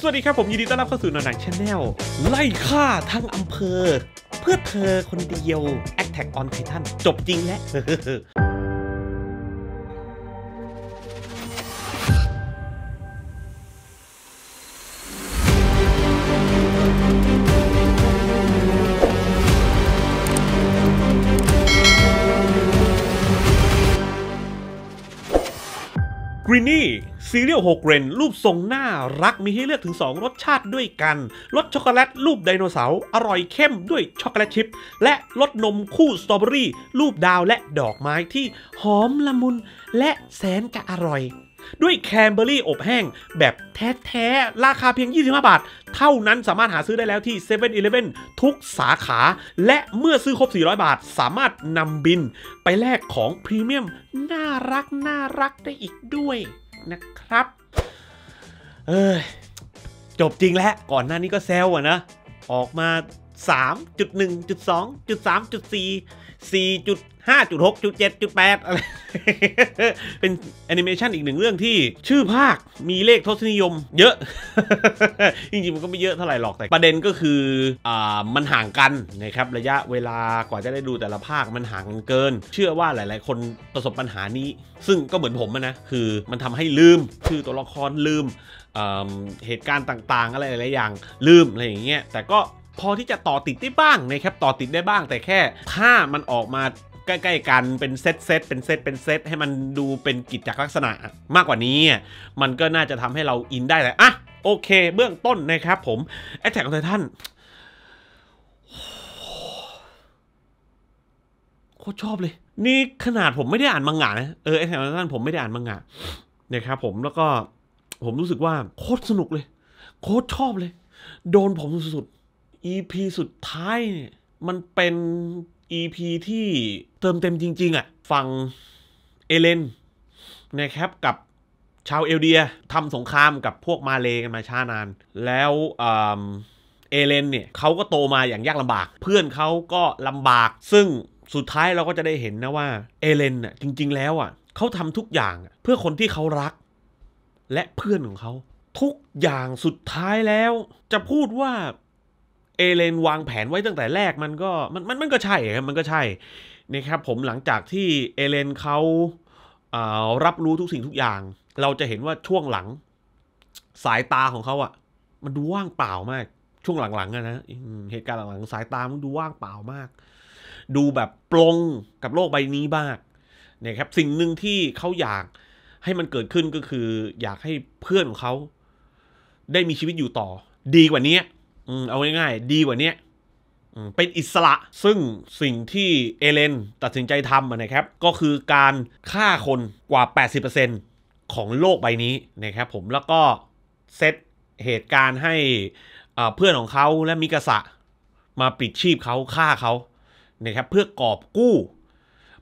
สวัสดีครับ ผมยินดี ต้อนรับเข้าสู่หนังชาแนลไล่ฆ่าทั้งอำเภอ เพื่อเธอคนเดียว Attack on Titan จบจริงแล้วกรีนี่ซีเรียล6เรนรูปทรงน่ารักมีให้เลือกถึง 2 รสชาติด้วยกัน รสช็อกโกแลต รูปไดโนเสาร์อร่อยเข้มด้วยช็อกโกแลตชิพและรสนมคู่สตรอเบอรี่ รูปดาวและดอกไม้ที่หอมละมุนและแสนจะอร่อย ด้วยแคนเบอรี่อบแห้ง แบบแท้ๆ ราคาเพียง 25 บาท เท่านั้นสามารถหาซื้อได้แล้วที่7 e เ e ่ e อทุกสาขา และเมื่อซื้อครบ 400 บาทสามารถนำบินไปแลกของพรีเมียมน่ารักน่ารักได้อีกด้วยนะครับเอ้ย จบจริงแล้ว ก่อนหน้านี้ก็แซวอะนะ ออกมา 3.1.2.3.4 4.0ห้าจจจจุุุดดดเ็ดแปดอะไรเป็นแอนิเมชันอีกหนึ่งเรื่องที่ชื่อภาคมีเลขทศนิยมเยอะ จริงๆมันก็ไม่เยอะเท่าไหร่หรอกแต่ประเด็นก็คืออ่ามันห่างกันนะครับระยะเวลากว่าจะได้ดูแต่ละภาคมันห่างกันเกิน เชื่อว่าหลายๆคนประสบปัญหานี้ซึ่งก็เหมือนผมนะ คือมันทำให้ลืม ชื่อตัวละครลืมเหตุการณ์ต่างๆอะไรหลายอย่างลืมอะไรอย่างเงี้ยแต่ก็พอที่จะต่อติดได้บ้างนะครับต่อติดได้บ้าง แต่แค่ถ้ามันออกมาใกล้ๆกันเป็นเซตเซตเป็นเซตเป็นเซตให้มันดูเป็นกิจจลักษณะมากกว่านี้มันก็น่าจะทำให้เราอินได้แหละอ่ะโอเค เบื้องต้นนะครับ ผมแอตแทกของไททันโคตรชอบเลย นี่ขนาดผมไม่ได้อ่านมังงะนะเออแอตแทกของไททันผมไม่ได้อ่านมังงะนะครับ ผมแล้วก็ ผมรู้สึกว่าโคตรสนุกเลย โคตรชอบเลย โดนผมสุดๆ EP สุดท้ายเนี่ยมันเป็น EP ที่เติมเต็มจริง ๆอะ่ะฟังเอเลนนะครับกับชาวเอลเดียทำสงครามกับพวกมาเลกันมาช้านาน แล้วเอเลนเนี่ยเขาก็โตมาอย่างยากลำบาก เพื่อนเขาก็ลำบาก ซึ่งสุดท้ายเราก็จะได้เห็นนะว่าเอเลนน่ะ จริงๆ แล้วอ่ะ เขาทำทุกอย่างเพื่อคนที่เขารักและเพื่อนของเขา ทุกอย่างสุดท้ายแล้วจะพูดว่าเอเลนวางแผนไว้ตั้งแต่แรกมันก็มันมันมันก็ใช่ครับ มันก็ใช่ นะครับ ผมหลังจากที่เอเลนเขาอารับรู้ทุกสิ่งทุกอย่าง เราจะเห็นว่าช่วงหลัง สายตาของเขาอะมันดูว่างเปล่ามาก ช่วงหลังๆนะเหตุการณ์หลังๆสายตามันดูว่างเปล่ามาก ดูแบบปลงกับโลกใบนี้มากนะครับ สิ่งหนึ่งที่เขาอยากให้มันเกิดขึ้นก็คือ อยากให้เพื่อนของเขาได้มีชีวิตอยู่ต่อ ดีกว่านี้อเอาง่ายๆ ดีกว่านี้เป็นอิสระซึ่งสิ่งที่เอเลนตัดสินใจทำนะครับก็คือการฆ่าคนกว่า 80%ของโลกใบนี้นะครับผมแล้วก็เซตเหตุการณ์ให้เพื่อนของเขาและมิกษะมาปิดชีพเขาฆ่าเขานะครับเพื่อกอบกู้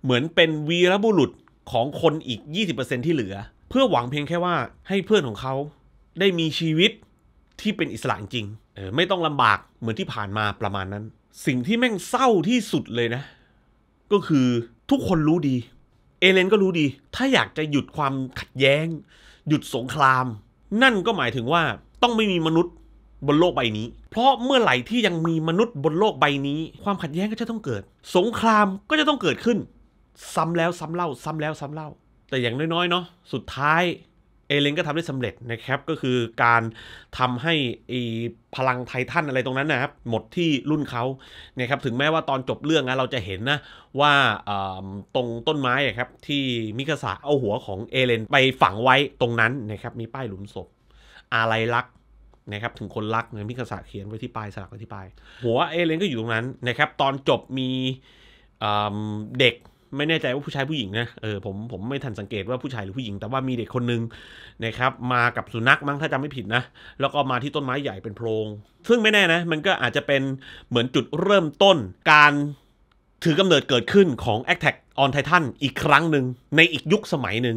เหมือนเป็นวีรบุรุษของคนอีก 20%ที่เหลือ เพื่อหวังเพียงแค่ว่าให้เพื่อนของเขาได้มีชีวิตที่เป็นอิสระจริงไม่ต้องลำบากเหมือนที่ผ่านมาประมาณนั้น สิ่งที่แม่งเศร้าที่สุดเลยนะ ก็คือทุกคนรู้ดี เอเลนก็รู้ดี ถ้าอยากจะหยุดความขัดแย้ง หยุดสงคราม นั่นก็หมายถึงว่าต้องไม่มีมนุษย์บนโลกใบนี้ เพราะเมื่อไหร่ที่ยังมีมนุษย์บนโลกใบนี้ ความขัดแย้งก็จะต้องเกิด สงครามก็จะต้องเกิดขึ้น ซ้ำแล้วซ้ำเล่า ซ้ำแล้วซ้ำเล่า แต่อย่างน้อยๆเนาะสุดท้ายเอเลนก็ทำได้สำเร็จนะครับก็คือการทำให้พลังไททันอะไรตรงนั้นนะครับ หมดที่รุ่นเขาเนี่ยครับถึงแม้ว่าตอนจบเรื่องนะเราจะเห็นนะว่าตรงต้นไม้ครับที่มิคาสะเอาหัวของเอเลนไปฝังไว้ตรงนั้นนะครับมีป้ายหลุมศพอะไรรักนะครับถึงคนรักเนี่ยมิคาสะเขียนไว้ที่ปลายสลักไว้ที่ปลาย หัวเอเลนก็อยู่ตรงนั้นนะครับตอนจบมีเด็กไม่แน่ใจว่าผู้ชายผู้หญิงนะ เออผมผมไม่ทันสังเกตว่าผู้ชายหรือผู้หญิง แต่ว่ามีเด็กคนนึงนะครับมากับสุนัขมั้งถ้าจำไม่ผิดนะ แล้วก็มาที่ต้นไม้ใหญ่เป็นโพรง ซึ่งไม่แน่นะมันก็อาจจะเป็นเหมือนจุดเริ่มต้นการถือกำเนิดเกิดขึ้นของ Attack on Titan อีกครั้งหนึ่งในอีกยุคสมัยหนึ่ง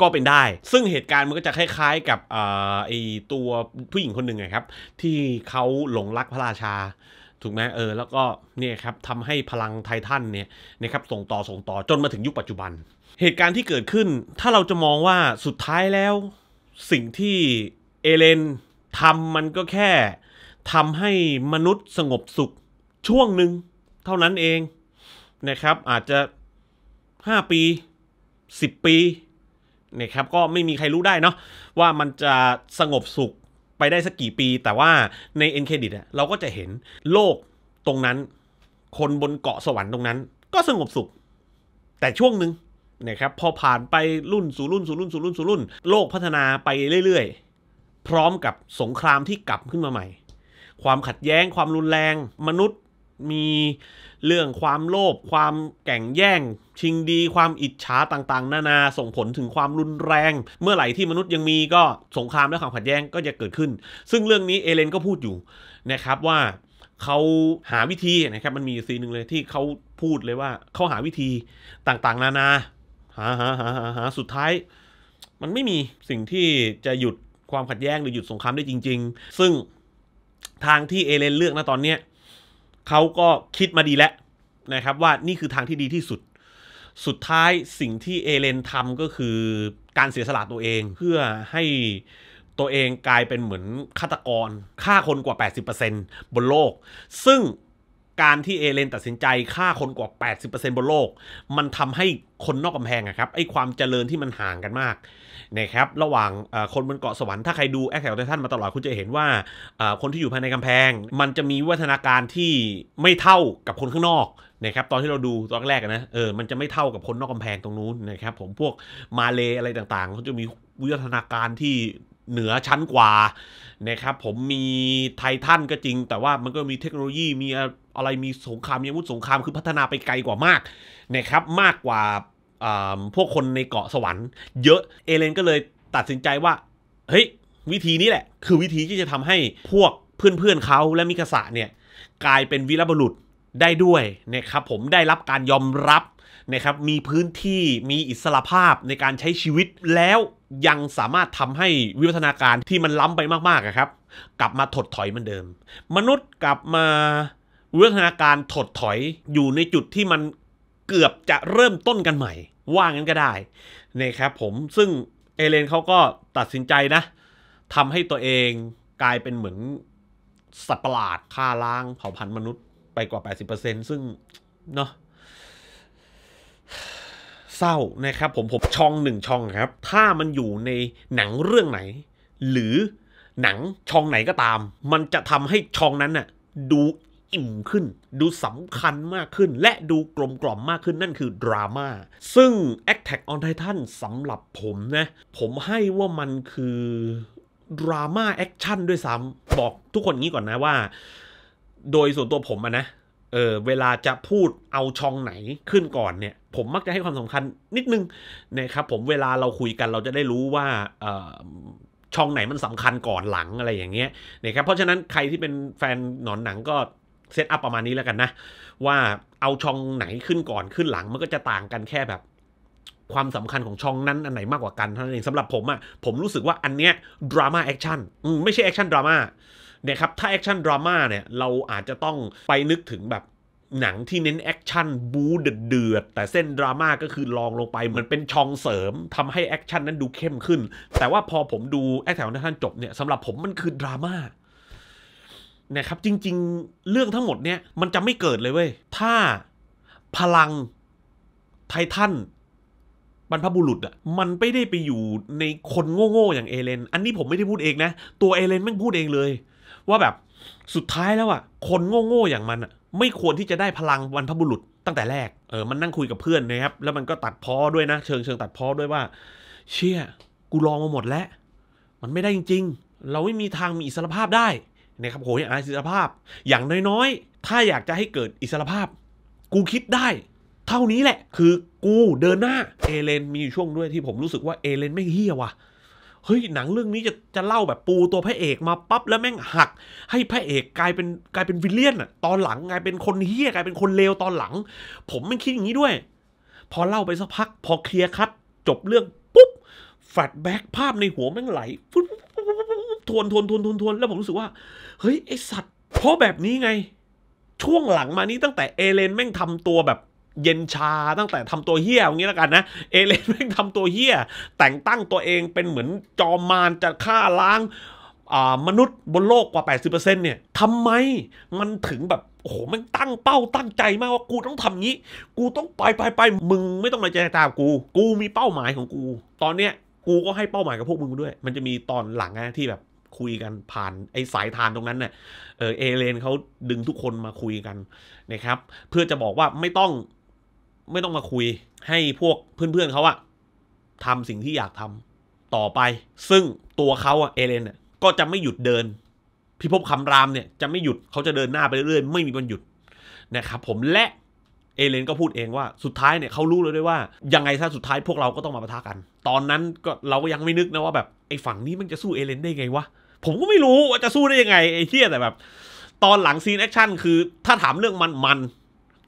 ก็เป็นได้ ซึ่งเหตุการณ์มันก็จะคล้ายๆ กับไอตัวผู้หญิงคนหนึ่งนะครับที่เขาหลงรักพระราชาถูกไหมเออแล้วก็เนี่ยครับทำให้พลังไททันเนี่ยนะครับส่งต่อส่งต่อจนมาถึงยุคปัจจุบัน เหตุการณ์ที่เกิดขึ้น ถ้าเราจะมองว่าสุดท้ายแล้ว สิ่งที่เอเลนทำมันก็แค่ทำให้มนุษย์สงบสุขช่วงหนึ่งเท่านั้นเองนะครับอาจจะ 5 ปี 10 ปีนะครับก็ไม่มีใครรู้ได้เนาะว่ามันจะสงบสุขไปได้สักกี่ปีแต่ว่าในเอ็นเครดิตเราก็จะเห็นโลกตรงนั้น คนบนเกาะสวรรค์ตรงนั้น ก็สงบสุข แต่ช่วงหนึ่งนะครับพอผ่านไปรุ่นสู่รุ่น สู่รุ่นสู่รุ่นสู่รุ่นโลกพัฒนาไปเรื่อยๆ พร้อมกับสงครามที่กลับขึ้นมาใหม่ ความขัดแย้งความรุนแรงมนุษย์มีเรื่องความโลภความแก่งแย่ง ชิงดีความอิจฉาต่างๆ นานาส่งผลถึงความรุนแรง เมื่อไหร่ที่มนุษย์ยังมีก็สงครามและความขัดแย้งก็จะเกิดขึ้น ซึ่งเรื่องนี้เอเลนก็พูดอยู่นะครับว่าเขาหาวิธีนะครับมันมีซีนหนึ่งเลยที่เขาพูดเลยว่าเขาหาวิธีต่างๆ นานาหาหาหาหาหาสุดท้าย มันไม่มีสิ่งที่จะหยุดความขัดแย้งหรือหยุดสงครามได้จริง ๆ ซึ่งทางที่เอเลนเลือกนะตอนเนี้ยเขาก็คิดมาดีแล้วนะครับ ว่านี่คือทางที่ดีที่สุด สุดท้ายสิ่งที่เอเลนทำก็คือการเสียสละตัวเอง เพื่อให้ตัวเองกลายเป็นเหมือนฆาตกรฆ่าคนกว่า 80%บนโลก ซึ่งการที่เอเลนตัดสินใจฆ่าคนกว่า 80%บนโลก มันทำให้คนนอกกำแพงครับ ไอความเจริญที่มันห่างกันมากนะครับ ระหว่างคนบนเกาะสวรรค์ ถ้าใครดูแอคแถวไททันมาตลอด คุณจะเห็นว่า คนที่อยู่ภายในกำแพง มันจะมีวัฒนาการที่ไม่เท่ากับคนข้างนอกนะครับ ตอนที่เราดูตอนแรกนะ เออ มันจะไม่เท่ากับคนนอกกำแพงตรงนู้นนะครับ ผมพวกมาเลอะไรต่างๆ เขาจะมีวิวัฒนาการที่เหนือชั้นกว่านะครับผมมีไททันก็จริง แต่ว่ามันก็มีเทคโนโลยี มีอะไรมีสงคราม มีอาวุธสงครามคือพัฒนาไปไกลกว่ามากนะครับ มากกว่าพวกคนในเกาะสวรรค์เยอะเอเลนก็เลยตัดสินใจว่า เฮ้ย วิธีนี้แหละ คือวิธีที่จะทำให้พวกเพื่อนๆเขาและมิกษะเนี่ย กลายเป็นวีรบุรุษได้ด้วยนะครับผมได้รับการยอมรับนะครับ มีพื้นที่มีอิสระภาพในการใช้ชีวิตแล้วยังสามารถทำให้วิวัฒนาการที่มันล้ำไปมากๆครับ กลับมาถดถอยเหมือนเดิม มนุษย์กลับมาวิวัฒนาการถดถอยอยู่ในจุดที่มันเกือบจะเริ่มต้นกันใหม่ ว่างั้นก็ได้นี่ครับผมซึ่งเอเลนเขาก็ตัดสินใจนะทำให้ตัวเองกลายเป็นเหมือนสัตว์ประหลาดฆ่าล้างเผ่าพันธุ์มนุษย์ไปกว่า 80%ซึ่งเนาะเศร้านะครับผมผมช่องหนึ่งช่องครับ ถ้ามันอยู่ในหนังเรื่องไหน หรือหนังช่องไหนก็ตาม มันจะทำให้ช่องนั้นน่ะดูอิ่มขึ้น ดูสำคัญมากขึ้น และดูกลมกล่อมมากขึ้นนั่นคือดราม่าซึ่ง Attack on Titan สำหรับผมนะ ผมให้ว่ามันคือดราม่าแอคชั่นด้วยซ้ำบอกทุกคนงี้ก่อนนะว่า โดยส่วนตัวผมอะนะเออเวลาจะพูดเอาช่องไหนขึ้นก่อนเนี่ยผมมักจะให้ความสำคัญนิดนึงนะครับผมเวลาเราคุยกันเราจะได้รู้ว่าช่องไหนมันสำคัญก่อนหลังอะไรอย่างเงี้ยนะครับเพราะฉะนั้นใครที่เป็นแฟนหนอนหนังก็ เซตอัพประมาณนี้แล้วกันนะ ว่าเอาช่องไหนขึ้นก่อนขึ้นหลังมันก็จะต่างกันแค่แบบความสำคัญของช่องนั้นอันไหนมากกว่ากันเท่านั้นเองสำหรับผมอะ่ะผมรู้สึกว่าอันเนี้ยดราม่าแอคชั่นไม่ใช่แอคชั่นดราม่าเนี่ยครับถ้าแอคชั่นดราม่าเนี่ย เราอาจจะต้องไปนึกถึงแบบหนังที่เน้นแอคชั่นบู๊เดือด แต่เส้นดราม่าก็คือรองลงไป เหมือนเป็นชองเสริม ทำให้แอคชั่นนั้นดูเข้มขึ้น แต่ว่าพอผมดูแอคแถวท่านจบเนี่ยสำหรับผมมันคือดราม่านะครับ จริงๆ เรื่องทั้งหมดเนี่ย มันจะไม่เกิดเลยเว้ย ถ้าพลังไททันบรรพบุรุษอะมันไม่ได้ไปอยู่ในคนโง่ๆอย่างเอเลนอันนี้ผมไม่ได้พูดเองนะตัวเอเลนไม่พูดเองเลย ว่าแบบสุดท้ายแล้วอะคนโง่ๆอย่างมันอะไม่ควรที่จะได้พลังวันพบุรุษตั้งแต่แรก เออมันนั่งคุยกับเพื่อนนะครับแล้ว มันก็ตัดพ้อด้วยนะ เชิงเชิงตัดพ้อด้วยว่า เชี่ยกูลองมาหมดแล้ว มันไม่ได้จริง ๆ เราไม่มีทางมีอิสรภาพได้นะครับโหยอาอิสรภาพ อย่างน้อยๆ ถ้าอยากจะให้เกิดอิสรภาพ กูคิดได้ เท่านี้แหละคือกูเดินหน้าเอเลน มีอยู่ช่วงด้วยที่ผมรู้สึกว่าเอเลนไม่เฮี้ยว่ะเฮ้ย หนังเรื่องนี้จะจะเล่าแบบปูตัวพระเอกมาปั๊บแล้วแม่งหัก ให้พระเอกกลายเป็นกลายเป็นวิลเลียนอะตอนหลังกลายเป็นคนเฮี้ยกลายเป็นคนเลวตอนหลัง ผมมันคิดอย่างนี้ด้วย พอเล่าไปสักพักพอเคลียร์คัดจบเรื่อง ปุ๊บแฟลชแบ็กภาพในหัวแม่งไหลฟุ๊บทวนทวนทวนทวนทวนแล้วผมรู้สึกว่าเฮ้ยไอสัตว์เพราะแบบนี้ไง ช่วงหลังมานี้ตั้งแต่เอเลนแม่งทำตัวแบบเย็นชาตั้งแต่ทำตัวเฮี้ยอย่างนี้แล้วกันนะเอเลนแม่งทำตัวเฮี้ยแต่งตั้งตัวเองเป็นเหมือนจอมมารจะฆ่าล้างมนุษย์บนโลกกว่า 80%เนี่ยทำไมมันถึงแบบโอ้โหมันตั้งเป้าตั้งใจมากว่ากูต้องทำงี้ กูต้องไปไปไปมึงไม่ต้องมาเจรจากู กูมีเป้าหมายของกู ตอนเนี้ยกูก็ให้เป้าหมายกับพวกมึงด้วย มันจะมีตอนหลังนะที่แบบคุยกันผ่านไอ้สายทานตรงนั้นเนะ่ยเออเอเลนเขาดึงทุกคนมาคุยกันนะครับ เพื่อจะบอกว่าไม่ต้องไม่ต้องมาคุยให้พวกเพื่อนๆเขาอะทำสิ่งที่อยากทำต่อไป ซึ่งตัวเขาอะเอเลนก็จะไม่หยุดเดินพิภพคำรามเนี่ยจะไม่หยุดเขาจะเดินหน้าไปเรื่อยๆไม่มีวันหยุดนะครับ ผมและเอเลนก็พูดเองว่าสุดท้ายเนี่ยเขารู้เลยด้วยว่ายังไงซะสุดท้ายพวกเราก็ต้องมาปะทะกัน ตอนนั้นก็เราก็ยังไม่นึกนะว่าแบบไอ้ฝั่งนี้มันจะสู้เอเลนได้ไงวะผมก็ไม่รู้ว่าจะสู้ได้ยังไงไอ้เทียแต่แบบ ตอนหลังซีนแอคชั่นคือถ้าถามเรื่องมันมัน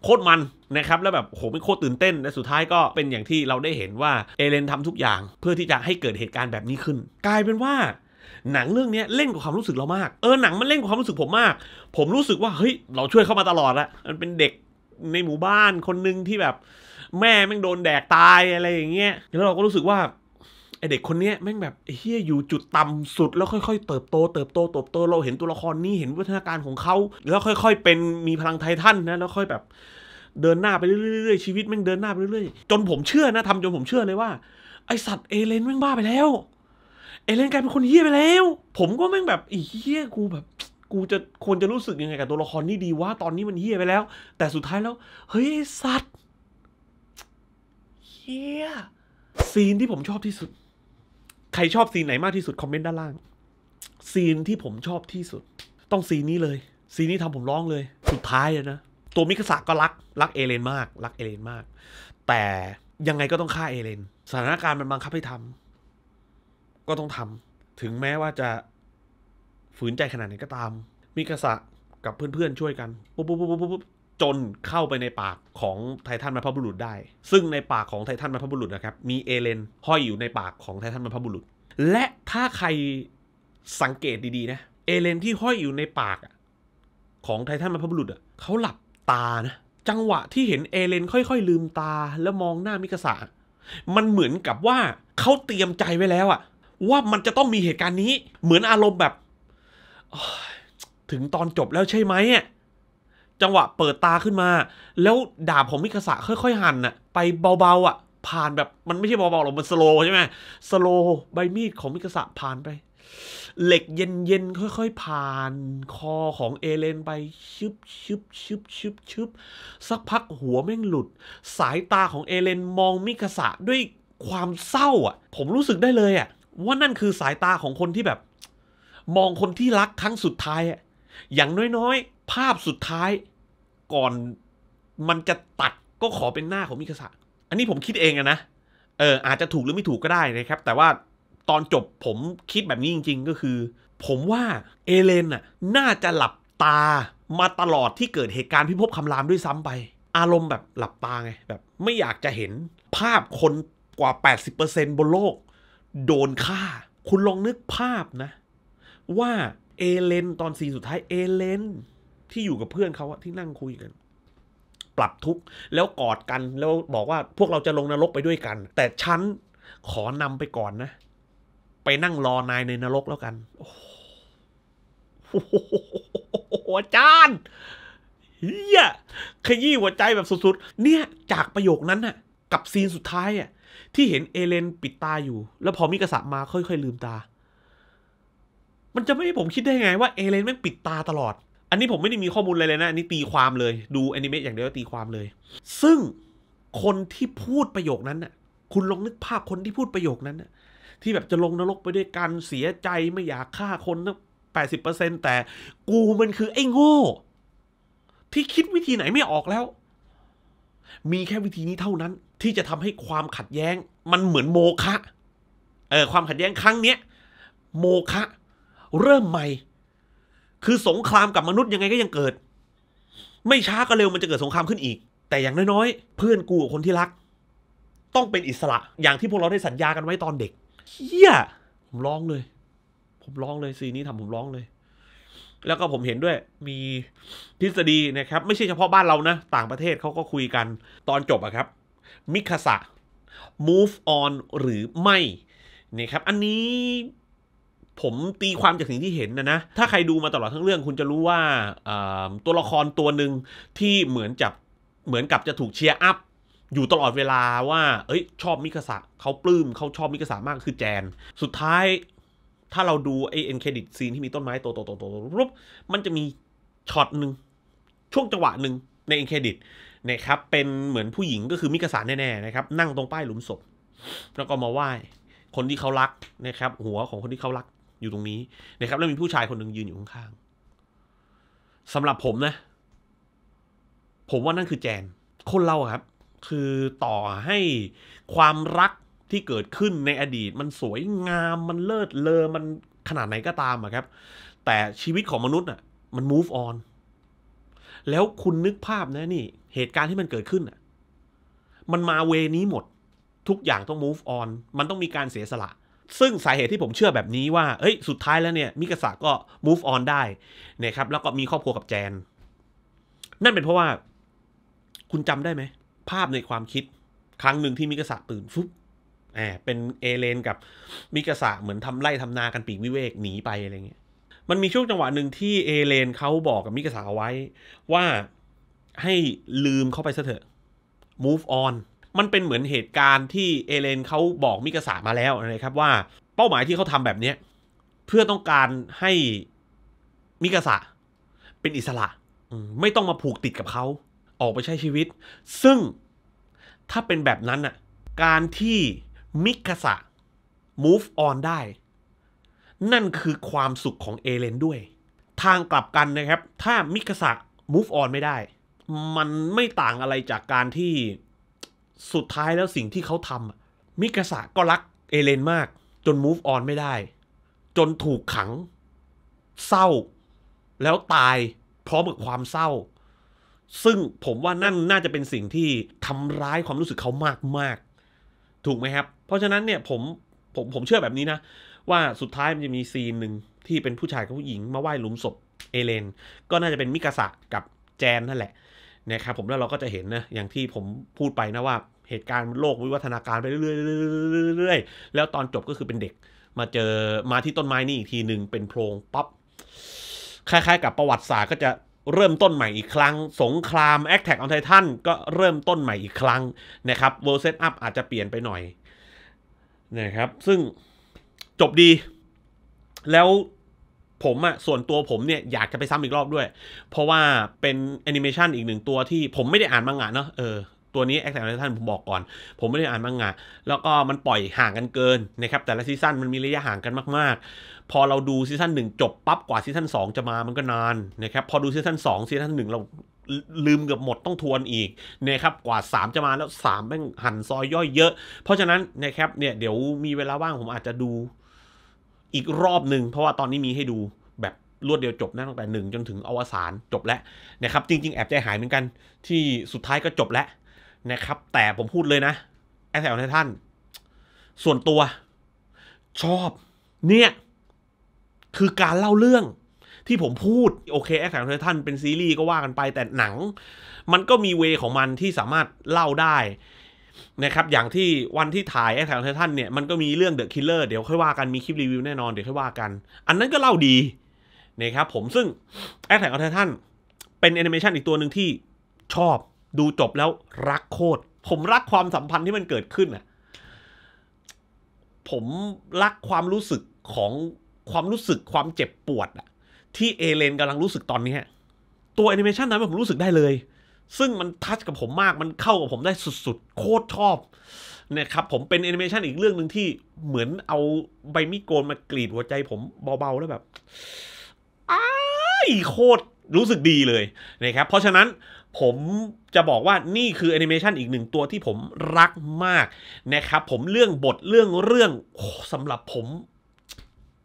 โคตรมันนะครับแล้วแบบโหไม่โคตรตื่นเต้น และสุดท้ายก็เป็นอย่างที่เราได้เห็นว่า เอเลนทำทุกอย่างเพื่อที่จะให้เกิดเหตุการณ์แบบนี้ขึ้น กลายเป็นว่าหนังเรื่องนี้เล่นกับความรู้สึกเรามากเออหนังมันเล่นกับความรู้สึกผมมาก ผมรู้สึกว่าเฮ้ยเราช่วยเข้ามาตลอดละมันเป็นเด็กในหมู่บ้านคนหนึ่งที่แบบแม่แม่งโดนแดกตายอะไรอย่างเงี้ยแล้วเราก็รู้สึกว่าไอเด็กคนเนี้ยแม่งแบบเฮียอยู่จุดต่ำสุดแล้วค่อยๆเติบโตเติบโตเติบโต เราเห็นตัวละครนี้เห็นวัฒนาการของเขาแล้วค่อย ๆ เป็นมีพลังไททันนะ แล้วค่อยแบบเดินหน้าไปเรื่อยๆชีวิตแม่งเดินหน้าไปเรื่อยๆ จนผมเชื่อนะทำจนผมเชื่อเลยว่า ไอสัตว์เอเลนแม่งบ้าไปแล้ว เอเลนกลายเป็นคนเฮี้ยไปแล้ว ผมก็แม่งแบบอีเฮี้ยกูแบบ กูจะควรจะรู้สึกยังไงกับตัวละครนี่ดีว่า ตอนนี้มันเฮี้ยไปแล้ว แต่สุดท้ายแล้ว เฮ้ยสัตว์เฮี้ยซีนที่ผมชอบที่สุดใครชอบซีนไหนมากที่สุดคอมเมนต์ด้านล่าง ซีนที่ผมชอบที่สุด ต้องซีนนี้เลย ซีนนี้ทำผมร้องเลย สุดท้ายนะ ตัวมิกษสก็รักรักเอเลนมาก รักเอเลนมาก แต่ยังไงก็ต้องฆ่าเอเลนสถานการณ์มันบังคับให้ทำ ก็ต้องทำ ถึงแม้ว่าจะฝืนใจขนาดไหนก็ตาม มิกษสกับเพื่อน ๆ ช่วยกัน ปุ๊บปุ๊บปุ๊บปุ๊บจนเข้าไปในปากของไททันมรพบุรุษได้ ซึ่งในปากของไททันมรพบุรุษนะครับ มี เอเลนห้อยอยู่ในปากของไททันมรพบุรุษ และถ้าใครสังเกตดีๆนะ เอเลนที่ห้อยอยู่ในปากของไททันมรพบุรุษเขาหลับตานะ จังหวะที่เห็นเอเลนค่อย ๆ ลืมตาแล้วมองหน้ามิกษะมันเหมือนกับว่าเขาเตรียมใจไว้แล้วอะว่ามันจะต้องมีเหตุการณ์นี้ เหมือนอารมณ์แบบ ถึงตอนจบแล้วใช่ไหมอ่ะจังหวะเปิดตาขึ้นมา แล้วดาบของมิคาสะค่อยๆ หันน่ะ ไปเบาๆ อ่ะ ผ่านแบบ มันไม่ใช่เบาๆหรอกมันสโลใช่ไหมสโลใบมีดของมิคาสะผ่านไป เหล็กเย็นๆ ค่อยๆ ผ่าน คอของเอเลนไป ชึบชึบชึบชึบชึบสักพักหัวแม่งหลุด สายตาของเอเลนมองมิคาสะด้วยความเศร้าอ่ะ ผมรู้สึกได้เลยอ่ะ ว่านั่นคือสายตาของคนที่แบบ มองคนที่รักครั้งสุดท้ายอ่ะอย่างน้อย ๆภาพสุดท้ายก่อนมันจะตัดก็ขอเป็นหน้าของมิคาสะอันนี้ผมคิดเองอะนะ เอออาจจะถูกหรือไม่ถูกก็ได้นะครับ แต่ว่าตอนจบผมคิดแบบนี้จริง ๆ ก็คือ ผมว่า เอเลนน่ะน่าจะหลับตามาตลอดที่เกิดเหตุการณ์พิภพคำรามด้วยซ้ำไป อารมณ์แบบหลับตาไง แบบไม่อยากจะเห็นภาพคนกว่า 80%บนโลกโดนฆ่า คุณลองนึกภาพนะ ว่าเอเลนตอนซีสุดท้ายเอเลนที่อยู่กับเพื่อนเขาที่นั่งคุยกัน ปรับทุกข์แล้วกอดกันแล้วบอกว่าพวกเราจะลงนรกไปด้วยกัน แต่ฉัน ขอนำไปก่อนนะ ไปนั่งรอนายในนรกแล้วกันโอ้โหอาจารย์เฮียขยี้หัวใจแบบสุดๆ เนี่ยจากประโยคนั้นน่ะ กับซีนสุดท้ายอ่ะ ที่เห็นเอเลนปิดตาอยู่ แล้วพอมีกระสับมา ค่อยๆ ลืมตา มันจะไม่ให้ผมคิดได้ไง ว่าเอเลนไม่ปิดตาตลอดอันนี้ผมไม่ได้มีข้อมูลอะไรเลยนะ อันนี้ตีความเลยดูแอนิเมะอย่างเดียวตีความเลย ซึ่งคนที่พูดประโยคนั้นน่ะ คุณลองนึกภาพคนที่พูดประโยคนั้นน่ะที่แบบจะลงนรกไปด้วยกันเสียใจไม่อยากฆ่าคนนะแปดสิบเปอร์เซ็นแต่ กูมันคือไอ้โง่ที่คิดวิธีไหนไม่ออกแล้ว มีแค่วิธีนี้เท่านั้น ที่จะทำให้ความขัดแย้ง มันเหมือนโมฆะเออความขัดแย้งครั้งเนี้ยโมฆะเริ่มใหม่คือสงครามกับมนุษย์ยังไงก็ยังเกิด ไม่ช้าก็เร็วมันจะเกิดสงครามขึ้นอีก แต่อย่างน้อย ๆ เพื่อนกูกับคนที่รัก ต้องเป็นอิสระอย่างที่พวกเราได้สัญญากันไว้ตอนเด็กเฮียผมร้องเลย ผมร้องเลยซีนี้ทำผมร้องเลย แล้วก็ผมเห็นด้วยมีทฤษฎีนะครับ ไม่ใช่เฉพาะบ้านเรานะต่างประเทศเขาก็คุยกันตอนจบอะครับ มิคาสะ move on หรือไม่นี่ครับ อันนี้ผมตีความจากสิ่งที่เห็นนะนะ ถ้าใครดูมาตลอดทั้งเรื่อง คุณจะรู้ว่าตัวละครตัวหนึ่งที่เหมือนจับเหมือนกับจะถูกเชียร์อัพ อยู่ตลอดเวลาว่า เอ้ยชอบมิกษะเขาปลื้มเขาชอบมิกษะมากคือแจน สุดท้าย ถ้าเราดูไอเอ็นเครดิตซีนที่มีต้นไม้โตโตโตโตรูปมันจะมีช็อตหนึ่งช่วงจังหวะหนึ่งในเอ็นเครดิตนะครับเป็นเหมือนผู้หญิงก็คือมิกษะแน่ๆนะครับนั่งตรงป้ายหลุมศพแล้วก็มาไหว้คนที่เขารักนะครับ หัวของคนที่เขารักอยู่ตรงนี้นะครับแล้วมีผู้ชายคนหนึ่งยืนอยู่ข้างๆสำหรับผมนะ ผมว่านั่นคือแจนคนเราครับ คือต่อให้ความรักที่เกิดขึ้นในอดีต มันสวยงาม มันเลิศเลอมันขนาดไหนก็ตามอะครับ แต่ชีวิตของมนุษย์อะมัน move on แล้วคุณนึกภาพนะนี่ เหตุการณ์ที่มันเกิดขึ้นอะมันมาเวนี้หมดทุกอย่างต้อง move on มันต้องมีการเสียสละซึ่งสาเหตุที่ผมเชื่อแบบนี้ว่าเฮ้ยสุดท้ายแล้วเนี่ย มิกาสะก็ move on ได้นะครับ แล้วก็มีครอบครัวกับแจน นั่นเป็นเพราะว่า คุณจำได้ไหม ภาพในความคิดครั้งหนึ่งที่มิกาสะตื่น ฟุบแอบเป็นเอเลนกับมิกาสะเหมือนทำไร่ทำนากันปีกวิเวกหนีไปอะไรเงี้ย มันมีช่วงจังหวะหนึ่งที่เอเลนเขาบอกกับมิกาสาไว้ ว่าให้ลืมเข้าไปซะเถอะ move on มันเป็นเหมือนเหตุการณ์ที่เอเลนเขาบอกมิกาสามาแล้วนะครับ ว่าเป้าหมายที่เขาทำแบบเนี้ยเพื่อต้องการให้มิกาสะเป็นอิสระไม่ต้องมาผูกติดกับเขา ออกไปใช้ชีวิต ซึ่งถ้าเป็นแบบนั้นน่ะ การที่มิกาสะ move on ได้ นั่นคือความสุขของเอเลนด้วย ทางกลับกันนะครับ ถ้ามิกาสะ move on ไม่ได้ มันไม่ต่างอะไรจากการที่สุดท้ายแล้วสิ่งที่เขาทำมิกาสะก็รักเอเลนมาก จน move on ไม่ได้ จนถูกขัง เศร้า แล้วตายพร้อมกับความเศร้า ซึ่งผมว่านั่นน่าจะเป็นสิ่งที่ทำร้ายความรู้สึกเขามากมากถูกไหมครับ เพราะฉะนั้นเนี่ยผมผมผมเชื่อแบบนี้นะ ว่าสุดท้ายมันจะมีซีนหนึ่งที่เป็นผู้ชายกับผู้หญิงมาไหว้หลุมศพเอเลน ก็น่าจะเป็นมิกาสะกับแจนนั่นแหละนะครับผมแล้วเราก็จะเห็นนะอย่างที่ผมพูดไปนะว่าเหตุการณ์โลกวิวัฒนาการไปเรื่อยๆแล้วตอนจบก็คือเป็นเด็ก มาเจอมาที่ต้นไม้นี่อีกทีหนึ่งเป็นโพรงปั๊บคล้ายๆ กับประวัติศาสตร์ก็จะเริ่มต้นใหม่อีกครั้ง สงครามแคแท็กออนไททันก็เริ่มต้นใหม่อีกครั้งนะครับเวอร์เซตอัพอาจจะเปลี่ยนไปหน่อยนะครับ ซึ่งจบดี แล้วผมอะส่วนตัวผมเนี่ย อยากจะไปซ้ำอีกรอบด้วย เพราะว่าเป็นแอนิเมชันอีกหนึ่งตัวที่ผมไม่ได้อ่านมังงะเนาะเออตัวนี้แอคแทนไททันผมบอกก่อน ผมไม่ได้อ่านมังงะแล้วก็มันปล่อยห่างกันเกินนะครับ แต่ละซีซั่นมันมีระยะห่างกันมากๆ พอเราดูซีซั่นึ่งจบปั๊บ กว่าซีซั่นงจะมามันก็นานนะครับ พอดูซีซั่นงซีซั่นึ่งเราลืมเกือบหมดต้องทวนอีกนะครับ กว่า 3 จะมาแล้ว3แม่งหั่นซอยย่อยเยอะ เพราะฉะนั้นนะครับ เนี่ยเดี๋ยวมีเวลาว่างผมอาจจะดูอีกรอบหนึ่ง เพราะว่าตอนนี้มีให้ดูแบบรวดเดียวจบนะตั้งแต่หนึ่งจนถึงอวสานจบแล้วนะครับ จริง ๆ แอบใจหายเหมือนกันที่สุดท้ายก็จบแล้วนะครับแต่ผมพูดเลยนะแอสแอลททานส่วนตัว ชอบเนี่ยคือการเล่าเรื่องที่ผมพูดโอเคแอสแทนท่านเป็นซีรีส์ก็ว่ากันไปแต่หนัง มันก็มีเวของมันที่สามารถเล่าได้นะครับอย่างที่วันที่ถ่ายแอคแทนท่านเนี่ยมันก็มีเรื่องเดอะคิลเลอร์เดี๋ยวค่อยว่ากันมีคลิปรีวิวแน่นอน เดี๋ยวค่อยว่ากัน อันนั้นก็เล่าดีนะครับผมซึ่งแอคแทนท่านเป็นแอนิเมชันอีกตัวหนึ่งที่ชอบดูจบแล้วรักโคตรผมรักความสัมพันธ์ที่มันเกิดขึ้นอ่ะผมรักความรู้สึกของความรู้สึกความเจ็บปวดอ่ะที่เอเลนกำลังรู้สึกตอนนี้ตัวแอนิเมชันนั้น ผมรู้สึกได้เลย ซึ่งมันทัชกับผมมากมันเข้ากับผมได้สุด ๆ โคตรชอบนะครับผมเป็นแอนิเมชันอีกเรื่องหนึ่งที่เหมือนเอาใบมีดโกนมากรีดหัวใจผมเบาๆแล้วแบบอ้ายโคตรรู้สึกดีเลยนะครับ เพราะฉะนั้นผมจะบอกว่านี่คือแอนิเมชันอีกหนึ่งตัวที่ผมรักมากนะครับผมเรื่องบทเรื่องเรื่องสำหรับผม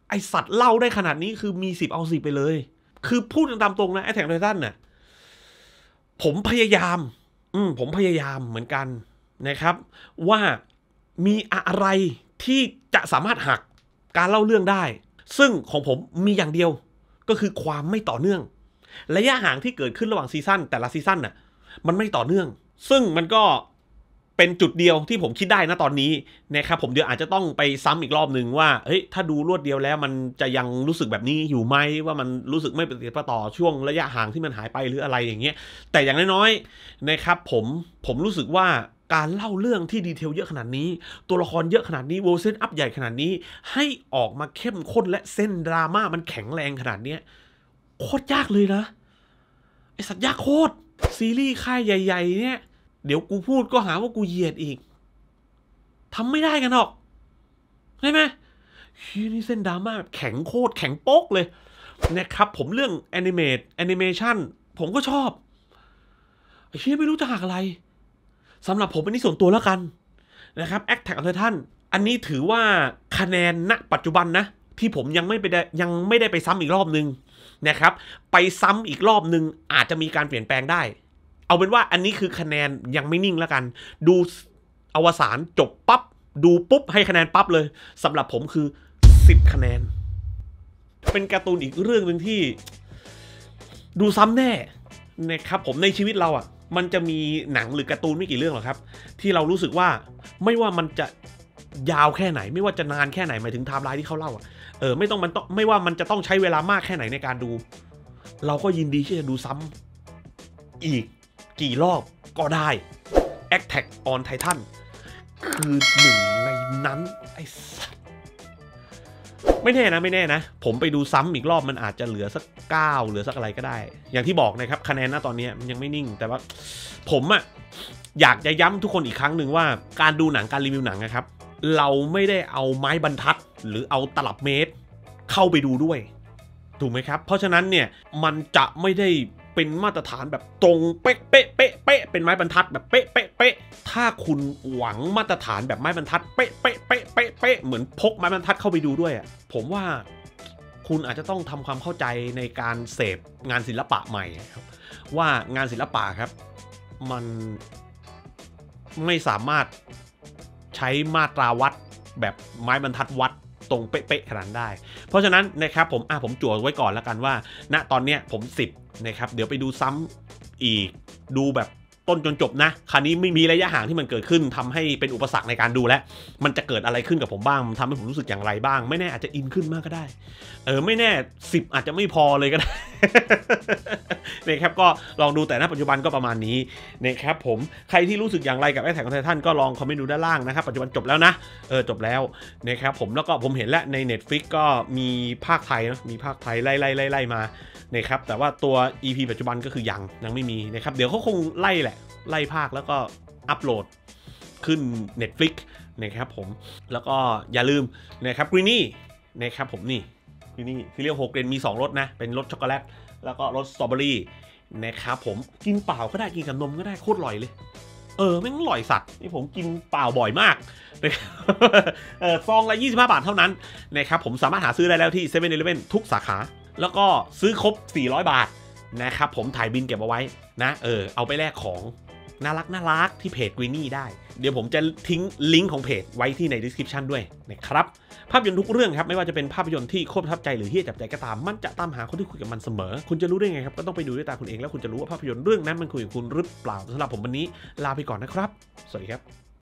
ไอสัตว์เล่าได้ขนาดนี้คือมีสิบเอาสิบไปเลย คือพูดตามตรงนะ ไอแทงไททันน่ะ ผมพยายามอืมผมพยายามเหมือนกันนะครับ ว่ามีอะไรที่จะสามารถหักการเล่าเรื่องได้ ซึ่งของผมมีอย่างเดียวก็คือความไม่ต่อเนื่องระยะห่างที่เกิดขึ้นระหว่างซีซั่นแต่ละซีซั่นน่ะมันไม่ต่อเนื่อง ซึ่งมันก็เป็นจุดเดียวที่ผมคิดได้นะตอนนี้นะครับผมเดี๋ยวอาจจะต้องไปซ้ำอีกรอบหนึ่งว่าเฮ้ยถ้าดูรวดเดียวแล้ว มันจะยังรู้สึกแบบนี้อยู่ไหม ว่ามันรู้สึกไม่ปฏิปต่อช่วงระยะห่างที่มันหายไปหรืออะไรอย่างเงี้ยแต่อย่างน้อยๆนะครับ ผมผมรู้สึกว่าการเล่าเรื่องที่ดีเทลเยอะขนาดนี้ ตัวละครเยอะขนาดนี้โวลเซนอัพใหญ่ขนาดนี้ ให้ออกมาเข้มข้นและเส้นดราม่ามันแข็งแรงขนาดเนี้ยโคตรยากเลยนะ ไอสัตว์ยากโคตร ซีรีส์ค่ายใหญ่ๆเนี่ย เดี๋ยวกูพูดก็หาว่ากูเหยียดอีกทำไม่ได้กันหรอกใช่ไหมฮีนี่เส้นดราม่าแข็งโคตร แข็งโป๊กเลยนะครับผมเรื่องแอนิเมตแอนิเมชันผมก็ชอบ ไอ้เชี่ยไม่รู้จะหักอะไรสำหรับผมอันนี้ส่วนตัวแล้วกัน นะครับแอคแท็กอัลเทอท่าน อันนี้ถือว่าคะแนนณปัจจุบันนะที่ผมยังไม่ไปยังไม่ได้ไปซ้ำอีกรอบนึงนะครับไปซ้ำอีกรอบหนึ่งอาจจะมี การเปลี่ยนแปลงได้ เอาเป็นว่าอันนี้คือคะแนนยังไม่นิ่งแล้วกัน ดูอวสานจบปับ๊บดูปุ๊บให้คะแนนปั๊บเลย สำหรับผมคือ10คะแนนเป็นการ์ตูนอีกเรื่องหนึ่งที่ ดูซ้ำแน่นะครับผมในชีวิตเราอะ่ะมันจะมีหนังหรือการ์ตูนไม่กี่เรื่องหรอกครับ ที่เรารู้สึกว่าไม่ว่ามันจะยาวแค่ไหน ไม่ว่าจะนานแค่ไหนหมายถึงไทม์ไลน์ที่เขาเล่าอะ่ะเออไม่ต้องมันต้องไม่ว่ามันจะต้องใช้เวลามากแค่ไหนในการดู เราก็ยินดีที่จะดูซ้ำอีกกี่รอบก็ได้ Attack on Titan คือหนึ่งในนั้น ไอ้สั์ไม่แน่นะไม่แน่นะ ผมไปดูซ้ำอีกรอบมันอาจจะเหลือสักเก้าเหลือสักอะไรก็ได้ อย่างที่บอกนะครับ คะแนนะตอนนี้มันยังไม่นิ่งแต่ว่าผมอะอยากจะย้ำทุกคนอีกครั้งหนึ่งว่า การดูหนังการรีวิวหนังนะครับ เราไม่ได้เอาไม้บรรทัดหรือเอาตลับเมตรเข้าไปดูด้วยถูกไหมครับเพราะฉะนั้นเนี่ย มันจะไม่ได้เป็นมาตรฐานแบบ ตรงเป๊ะเป๊ะเป๊ะเป๊ะเป็นไม้บรรทัดแบบเป๊ะเป๊ะ เป๊ะ ถ้าคุณหวังมาตรฐานแบบไม้บรรทัดเป๊ะเป๊ะเป๊ะเป๊ะเป๊ะเหมือนพกไม้บรรทัดเข้าไปดูด้วยอ่ะผมว่าคุณอาจจะต้องทำความเข้าใจในการเสพงานศิลปะใหม่ว่างานศิลปะครับมันไม่สามารถใช้มาตราวัดแบบไม้บรรทัดวัดตรงเป๊ะ ๆ ขนาดได้ เพราะฉะนั้นนะครับผมอ่ะผมจั่วไว้ก่อนแล้วกันว่า ณตอนเนี้ยผม 10 นะครับ เดี๋ยวไปดูซ้ำอีก ดูแบบต้นจนจบนะคราวนี้ไม่มีระยะห่างที่มันเกิดขึ้นทำให้เป็นอุปสรรคในการดูและ มันจะเกิดอะไรขึ้นกับผมบ้างทำให้ผมรู้สึกอย่างไรบ้าง ไม่แน่อาจจะอินขึ้นมากก็ได้ เออไม่แน่สิบอาจจะไม่พอเลยก็ได้นะครับก็ลองดูแต่ณปัจจุบันก็ประมาณนี้นะครับผมใครที่รู้สึกอย่างไรกับแอทแทกของท่านก็ลองคอมเมนต์ดูด้านล่างนะครับปัจจุบันจบแล้วนะเออจบแล้วนะครับผมแล้วก็ผมเห็นแล้วใน Netflix ก็มีภาคไทยนะมีภาคไทยไล่ไล่ไล่ไล่มานะครับแต่ว่าตัว EP ปัจจุบันก็คือยังยังไม่มีนะครับเดี๋ยวเขาคงไล่แหละไล่ภาคแล้วก็อัปโหลดขึ้น Netflix นะครับผม แล้วก็อย่าลืม นะครับกรีนี่นะครับผมนี่กรีนี่ซีเรียลโฮเรนมี 2รสนะ เป็นรสช็อกโกแลต แล้วก็รสสตรอเบอรี่นะครับผมกินเปล่าก็ได้กินกับนมก็ได้โคตรอร่อยเลย เออ ไม่ั้นงอร่อยสัตว์นี่ผมกินเปล่าบ่อยมาก นะครับเออซองละ 25 บาทเท่านั้น นะครับผมสามารถหาซื้อได้แล้วที่7 e เ e ่ e อทุกสาขา แล้วก็ซื้อครบ 400 บาทนะครับผมถ่ายบินเก็บเอาไว้นะเออเอาไปแลกของน่ารักน่ารักที่เพจกรีนี่ได้ เดี๋ยวผมจะทิ้งลิงก์ของเพจไว้ที่ในดีสคริปชันด้วยนะครับภาพยนตร์ทุกเรื่องครับไม่ว่าจะเป็นภาพยนตร์ที่โคตรทับใจหรือเฮี้ยจับใจก็ตาม มันจะตามหาคนที่คุยกับมันเสมอ คุณจะรู้ได้ไงครับ ก็ต้องไปดูด้วยตาคุณเองแล้วคุณจะรู้ว่าภาพยนตร์เรื่องนั้นมันคุยกับคุณหรือเปล่าสำหรับผมวันนี้ลาไปก่อนนะครับสวัสดีครับ